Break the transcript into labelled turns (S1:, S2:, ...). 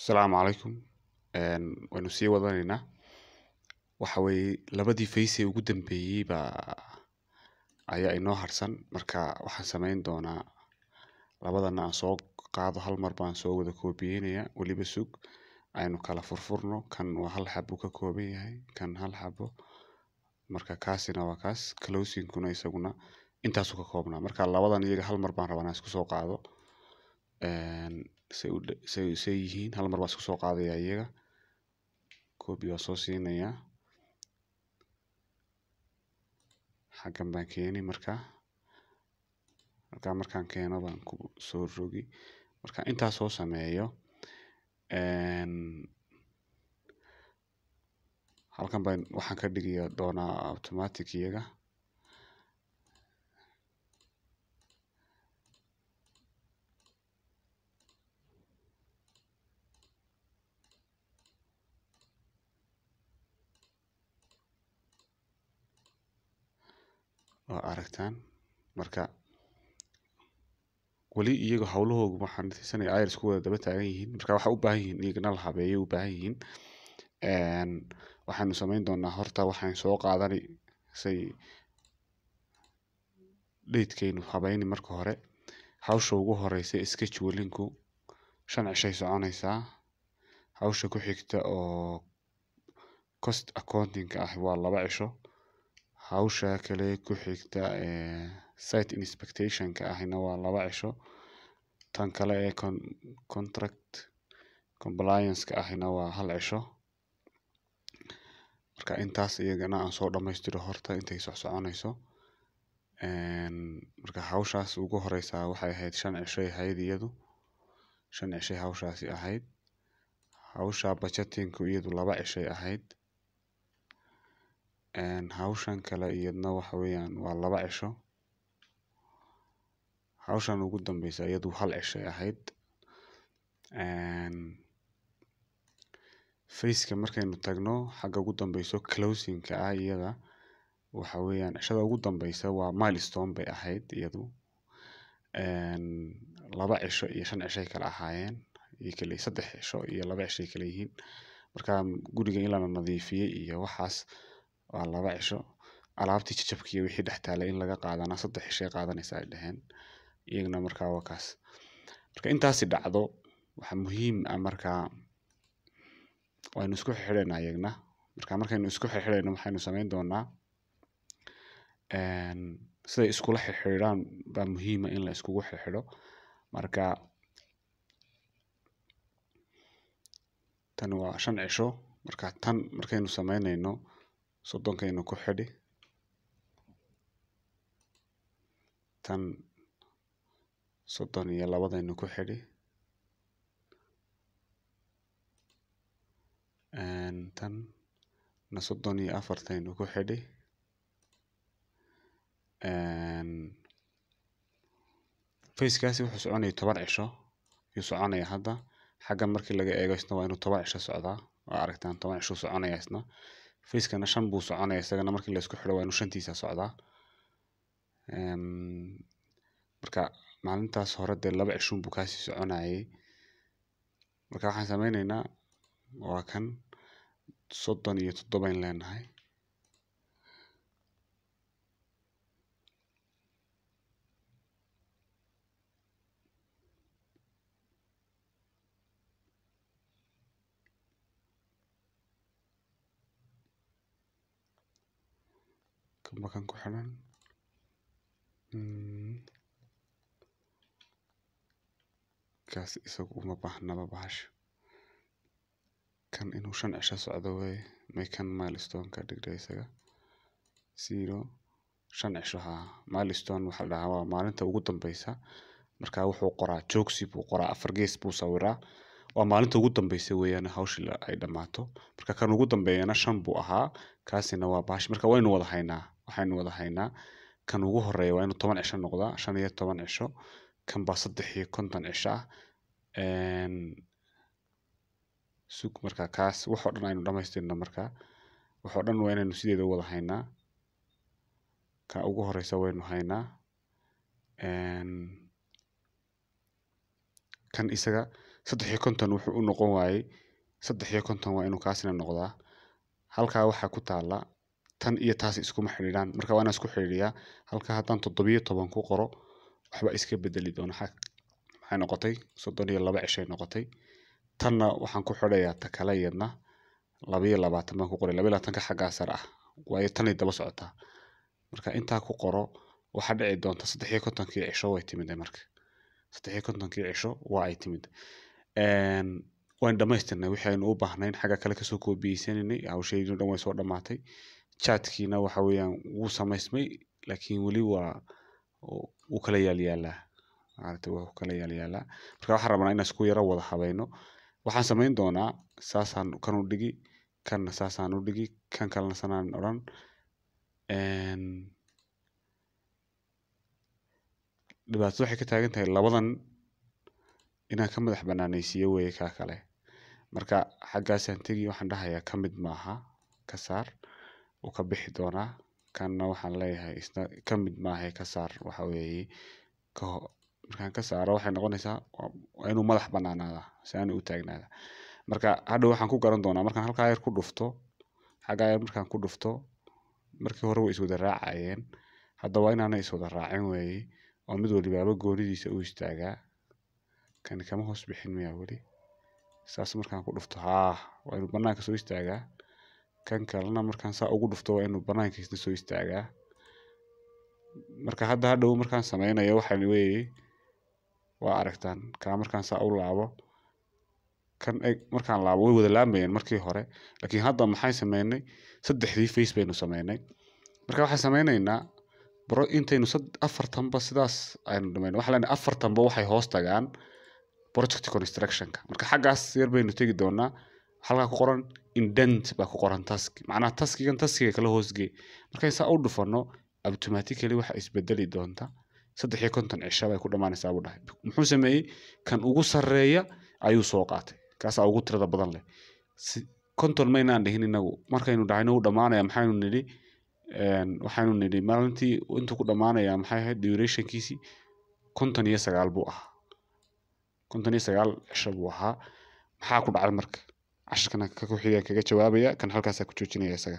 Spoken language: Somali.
S1: asalaamu calaykum waynu sii wadanaynaa waxa weeye labadii faysee ugu dambeeyey ayaa inoo harsan marka waxaan samayn doonaa labadana aan soo qaado hal mar baan soo wada koobiyeynaya weliba sug aynu kala furfurno kan waa hal xabo ka kooban yahay kan hal xabo marka kaasina waa kaas closingkuna isaguna intaasu ka koobnaa marka labadan iyaga hal mar baan rabaa inaan isku soo qaado say yihiin hal mar baa isku soo qaadaya iyaga copy waa soo siinayaa xaggan baan keeni markaa markaa markaan keeno baan ku soo rogi marka intaas soo sameeyo halkan baan waxaan ka dhigi doonaa automatic iyaga oo aragtaan marka weli iyaga howlahoogu waxaan tusinayaa ayris ku wada daba taagan yihiin marka waxaa u baahan yihiin iyagana la habeeyay u baahan yihiin waxaanu samayn doonaa horta waxaan soo qaadanay say dheydkaynu habayni marka hore hawsha ugu horeysa sketch shan cishay soconaysaa hawsha ku xigta oo cost accounting ah waa laba cisho Hawsha kale ku xigta ee site inspectionka ahina waa laba cisho. Tan kale ee contract compliance ka ahina waa hal cisho. Marka intaas iyagana aan soo dhamaystiro horta intay soconayso. marka hawshaas ugu horeysa waxay ahayd shan cisho ay ahayd iyadu. Shan cishay hawshaasi ahayd. Hawsha budgeting iyadu laba cishay ahayd. Howshan kale iyadana waxa weyan waa laba cisho. Howshan ugu dambeyse iyadu hal cisho ay ahayd. Faceka markaynu tagno xaga ugu dambeyso closing ka ah iyada waxa weyan cishada ugu dambeysa waa milestone bay ahayd iyadu. Laba cisho iyo shan cisho ay kala ahaayeen sadex kaliya saddex cisho iyo laba cisho ay kala yihiin. Markaa guriga in nadiifiyay iyo waxaas waa laba cisho alaabtii jajabka iyo wixii dhex in laga qaadana saddex cishay qaadanaysa ay dhaheen iyagna markaa waa kaas marka intaasi dhacdo waxa muhiim ah markaa waynu isku xirxidhaynaa iyagna marka markaynu isku xirxidhayno waxaynu samayn doonaa ehm, siday iskula xirxidhaan baa muhiima ah in la iskugu xirxidho marka tan waa shan cisho marka tan markaynu samaynayno soddonkayna ku xidhi tan soddon iyo labadayna ku xidhi tanna soddon iyo afartayna ku xidhi facekaasi wuxuu soconayay toban cisho yuu soconaya hadda xagga markii laga eego isna waa inuu toban cisho socdaa waa aragtaan toban cisho soconaya isna facekana shan buu soconaya isagana markii laisku xidho waa inuu shantiisa socdaa marka maalintaas hore dee laba cishuun buu kaasii soconayay marka waxaan sameyneynaa waa kan soddon iyo toddoba in leenahay tumakan ku xiran kaas isaga uma baahnaba bahasha kan inuu shan cisho socdo weye may kan milestone isaga zero shan cisho haa milestone waxa la waa maalinta ugu dambeysa markaa wuxuu qoraa joogsi buu qoraa afar gees buu sawiraa waa maalinta ugu dambeysa weeyaan hawshii ay dhammaato marka kan ugu dambeeyana shan buu ahaa kaasina waa bahash marka waynu wada haynaa waxaynu wada haynaa kan ugu horeeya waa inuu toban cisho noqdaa shan iyo toban cisho kan baa saddex iyo konton cisho ah sug markaa kaas wax dhan aynu dhamaystirno markaa wax dhan waa inaynu sideeda u wada haynaa ka ugu horeysa waynu haynaa kan isaga saddex iyo konton wuxuu u noqon waayey saddex iyo konton waa inuu kaasina noqdaa halkaa waxaa ku taala tan iyo taas iskuma xidhiidhaan marka waa inaan isku xidhiidhiyaa halka haddaan toddobiyo toban ku qoro waxba iska bedeli doona waxay noqotay soddon iyo laba cishay noqotay tanna waxaan ku xidhayaa ta kale iyadna labayo labaatan baan ku qoray labayo labaatanka xaggaa sare ah waayo tanay daba socotaa marka intaa ku qoro waxaa dhici doonta saddexiyo kontonkii cisho way timida marka saddexiyo kontonkii cisho waa ay timid waan dhammaystirnay wixii aynu u baahnay xagga kale kasoo koobiyeysanaynay hawshaydii dhan way soo dhammaatay jaadkiina waxa weeyaan wuu samaysmay laakiin weli waa wuu kala yaalyaalaa maaragtay wuu kala yaalyaalaa marka waxaan rabnaa inaan isku yaro wada habayno waxaan samayn doonaa saasaan kan u dhigi kanna saasaan u dhigi kan kalena sanaan odhan dhibaatadu waxay ka taagan tahay labadan inaan ka madax banaanaysiiyo weeye kaa kale marka xaggaasaan tegi waxaan dhahayaa ka mid maaha ka saar wuu ka bixi doonaa kanna waxaan leeyahay isna ka mid maaha ka saar markaan ka saaro waxay noqonaysaa inuu madax banaanaada si aanu u taagnaada marka hadhow waxaan ku garan doonaa markaan halkaa yar ku dhufto xaggaa yar markaan ku dhufto markii hore way iswada raacayeen hadda waa inaana iswada raacin weeye oo mid walibaaba goonidiisa u istaagaa kani kama hoos bixin miyaa weli saas markaan ku dhufto haa waa inuu bannaanka soo istaagaa kan kalena markaan saa ugu dhufto waa inuu banaanka soo istaagaa marka hadda hadhow markaan sameynayo waxaan weeyey waa aragtaan kaa markaan saa u laabo kan eg markaan laabo way wada laamayeen markii hore laakiin hadda maxay sameynay saddexdii face baynu sameynay marka waxaan sameynaynaa baro intaynu afartanba sidaas aynu dhameyn waxaa leenahay afartanba waxay hoos tagaan project constructionka marka xaggaas yar baynu tegi doonaa halkaa ku qoran indent baa ku qoran taski macnaha taskigan taskiga kala hoosgey markayn saa u dhufano abtomatically waxaa isbedeli doonta saddex iyo konton cisha bay ku dhammaanaysaa buu dhahay muxuu sameeyey kan ugu sarreeya ayuu soo qaatay kaasaa ugu tirada badan leh konton maynaan dhihin inagu markaynu dhahayno wuu dhammaanaya maxaynu nidhi waxaynu nidhi maalintii intuu ku dhammaanaya maxay ahayd durationkiisii konton iyo sagaal buu ahaa konton iyo sagaal cisho buu ahaa maxaa ku dhacay marka cashirkana ka ku kaga jawaabaya kan halkaasa ku joojinaya isaga